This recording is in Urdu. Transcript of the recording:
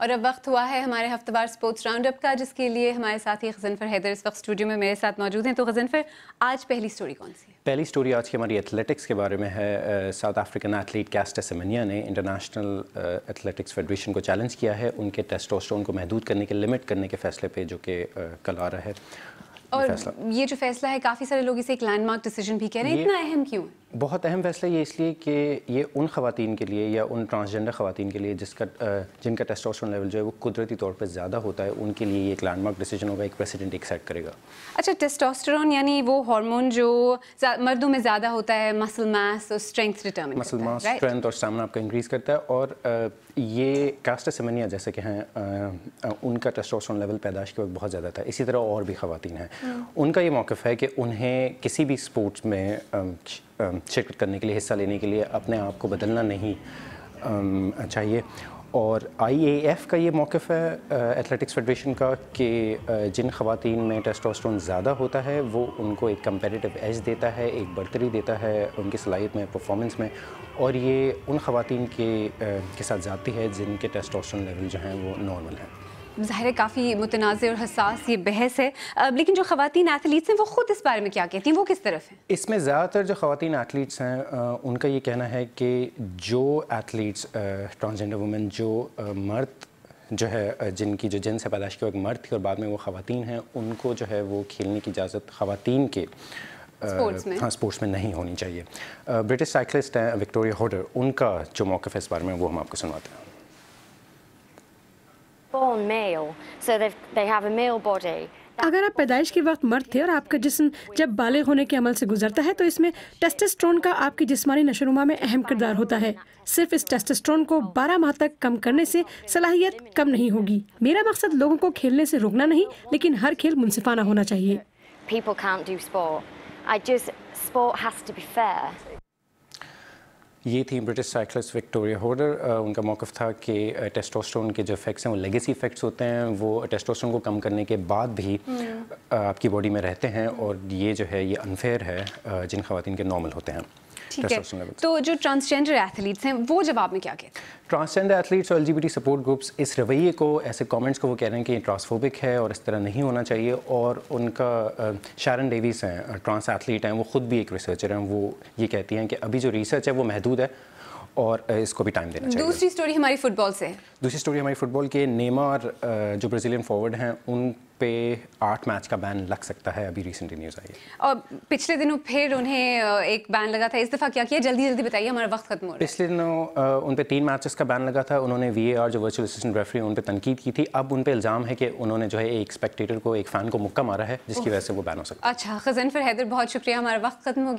اور اب وقت ہوا ہے ہمارے ہفتہ وار اسپورٹس راؤنڈ اپ کا جس کے لیے ہمارے ساتھ حیدر اس وقت اسٹوڈیو میں میرے ساتھ موجود ہیں تو غزنفر آج پہلی اسٹوری کون سی ہے پہلی اسٹوری آج کے ہماری ایتھلیٹکس کے بارے میں ہے South African athlete Caster Semenya نے انٹرنیشنل فیڈریشن کو چیلنج کیا ہے ان کے ٹیسٹوسٹرون کو محدود کرنے کے لمٹ کرنے کے فیصلے پہ جو کہ کل آ رہا ہے اور یہ جو فیصلہ ہے کافی سارے لوگ اسے ایک لینڈ مارک ڈیسیجن بھی کہہ رہے ہیں اتنا اہم کیوں ہے بہت اہم فیصلہ یہ اس لیے کہ یہ ان خواتین کے لیے یا ان ٹرانسجنڈر خواتین کے لیے جس کا جن کا ٹیسٹوسٹرون لیول جو ہے وہ قدرتی طور پہ زیادہ ہوتا ہے ان کے لیے یہ ایک لینڈ مارک ڈیسیجن ہوگا ایک پریسیڈنٹ ایک سیٹ کرے گا اچھا ٹیسٹوسٹرون یعنی وہ ہارمون جو مردوں میں زیادہ ہوتا ہے مسل ماس اور اسٹرینتھ مسل ماس اسٹرینتھ اور اسٹامنا آپ کا انکریز کرتا ہے اور یہ کاسٹ سمنیا جیسے کہ ہیں ان کا ٹیسٹوسٹرون لیول پیدائش کے وقت بہت زیادہ تھا اسی طرح اور بھی خواتین ہیں ان کا یہ موقف ہے کہ انہیں کسی بھی اسپورٹس میں شرکت کرنے کے لیے حصہ لینے کے لیے اپنے آپ کو بدلنا نہیں چاہیے اور آئی اے ایف کا یہ موقف ہے ایتھلیٹکس فیڈریشن کا کہ جن خواتین میں ٹیسٹوسٹرون زیادہ ہوتا ہے وہ ان کو ایک کمپیریٹیو ایج دیتا ہے ایک برتری دیتا ہے ان کی صلاحیت میں پرفارمنس میں اور یہ ان خواتین کے کے ساتھ زیادتی ہے جن کے ٹیسٹوسٹرون لیول جو ہیں وہ نارمل ہیں ظاہر ہے کافی متنازع اور حساس یہ بحث ہے لیکن جو خواتین ایتھلیٹس ہیں وہ خود اس بارے میں کیا کہتی ہیں وہ کس طرف ہیں اس میں زیادہ تر جو خواتین ایتھلیٹس ہیں ان کا یہ کہنا ہے کہ جو ایتھلیٹس ٹرانسجنڈر وومن جو مرد جو ہے جن کی جو جن سے پیدائش کے وقت مرد تھی اور بعد میں وہ خواتین ہیں ان کو جو ہے وہ کھیلنے کی اجازت خواتین کے اسپورٹس ہاں، میں نہیں ہونی چاہیے برٹش سائیکلسٹ ہیں وکٹوریا ہوڈر ان کا جو موقف ہے اس بارے میں وہ ہم آپ کو سنواتے ہیں اگر آپ پیدائش کے وقت مرد تھے اور آپ کا جسم جب بالغ ہونے کے عمل سے گزرتا ہے تو اس میں ٹیسٹسٹرون کا آپ کی جسمانی نشوونما میں اہم کردار ہوتا ہے صرف اس ٹیسٹسٹرون کو بارہ ماہ تک کم کرنے سے صلاحیت کم نہیں ہوگی میرا مقصد لوگوں کو کھیلنے سے روکنا نہیں لیکن ہر کھیل منصفانہ ہونا چاہیے یہ تھیں برٹش سائیکلسٹ وکٹوریا ہورڈر ان کا موقف تھا کہ ٹیسٹوسٹرون کے جو افیکٹس ہیں وہ لیگیسی افیکٹس ہوتے ہیں وہ ٹیسٹوسٹرون کو کم کرنے کے بعد بھی آپ کی باڈی میں رہتے ہیں اور یہ جو ہے یہ انفیئر ہے جن خواتین کے نارمل ہوتے ہیں تو جو ٹرانسجینڈر ایتھلیٹس ہیں وہ جواب میں کیا کہتے ہیں اور L G B T support groups اس رویے کو ایسے کامنٹس کو وہ کہہ رہے ہیں کہ یہ ٹرانسفوبک ہے اور اس طرح نہیں ہونا چاہیے اور ان کا شارن ڈیویز ہیں ٹرانس ایتھلیٹ ہیں وہ خود بھی ایک ریسرچر ہیں وہ یہ کہتی ہیں کہ ابھی جو ریسرچ ہے وہ محدود ہے اور اس کو بھی ٹائم دینا چاہیے دوسری سٹوری ہماری فٹ بال سے دوسری سٹوری ہماری فٹ بال کے نیمار جو برازیلین فارورڈ ہیں ان پہ آٹھ میچ کا بین لگ سکتا ہے ابھی نیوز آئی ہے اور پچھلے دنوں پھر انہیں ایک بین لگا تھا اس دفعہ کیا کیا جلدی جلدی بتائیے ہمارا وقت ختم ہو رہا ہے پچھلے دنوں ان پہ تین میچز کا بین لگا تھا انہوں نے وی اے آر جو اسسٹنٹ ریفری ان پہ تنقید کی تھی اب ان پہ الزام ہے کہ انہوں نے جو ہے ایک اسپیکٹیٹر کو ایک فین کو مکہ مارا ہے جس کی وجہ سے وہ بین ہو سکتا اچھا خزن فر حیدر بہت شکریہ ہمارا وقت ختم گیا